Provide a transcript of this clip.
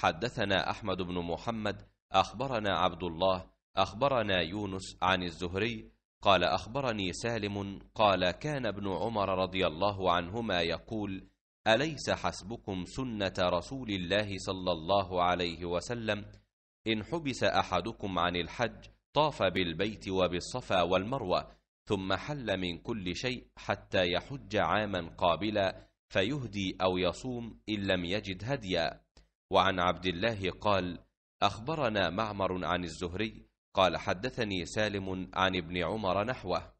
حدثنا أحمد بن محمد أخبرنا عبد الله أخبرنا يونس عن الزهري قال أخبرني سالم قال كان ابن عمر رضي الله عنهما يقول أليس حسبكم سنة رسول الله صلى الله عليه وسلم إن حبس أحدكم عن الحج طاف بالبيت وبالصفا والمروة ثم حل من كل شيء حتى يحج عاما قابلا فيهدي أو يصوم إن لم يجد هديا وعن عبد الله قال أخبرنا معمر عن الزهري قال حدثني سالم عن ابن عمر نحوه